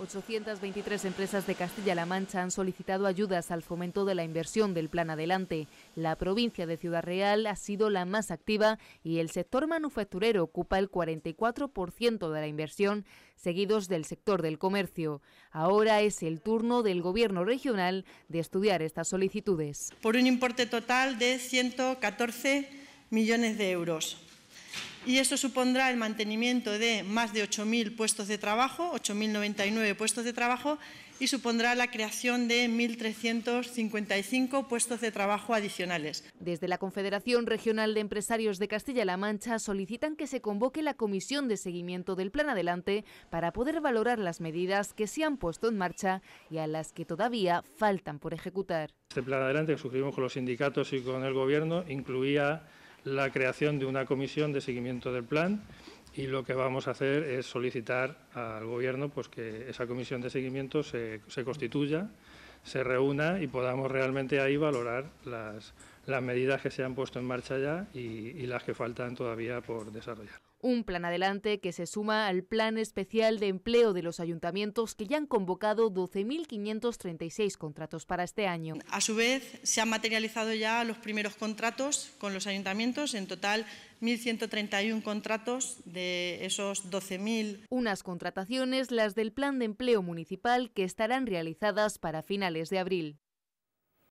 823 empresas de Castilla-La Mancha han solicitado ayudas al fomento de la inversión del Plan Adelante. La provincia de Ciudad Real ha sido la más activa y el sector manufacturero ocupa el 44% de la inversión, seguidos del sector del comercio. Ahora es el turno del Gobierno regional de estudiar estas solicitudes. Por un importe total de 114 millones de euros y esto supondrá el mantenimiento de más de 8.000 puestos de trabajo, 8.099 puestos de trabajo y supondrá la creación de 1.355 puestos de trabajo adicionales. Desde la Confederación Regional de Empresarios de Castilla-La Mancha solicitan que se convoque la comisión de seguimiento del Plan Adelante para poder valorar las medidas que se han puesto en marcha y a las que todavía faltan por ejecutar. Este Plan Adelante que suscribimos con los sindicatos y con el Gobierno incluía la creación de una comisión de seguimiento del plan y lo que vamos a hacer es solicitar al Gobierno pues, que esa comisión de seguimiento se, constituya, se reúna y podamos realmente ahí valorar las, medidas que se han puesto en marcha ya y, y las que faltan todavía por desarrollar. Un plan adelante que se suma al plan especial de empleo de los ayuntamientos que ya han convocado 12.536 contratos para este año. A su vez, se han materializado ya los primeros contratos con los ayuntamientos, en total 1.131 contratos de esos 12.000. Unas contrataciones, las del plan de empleo municipal, que estarán realizadas para finales de abril.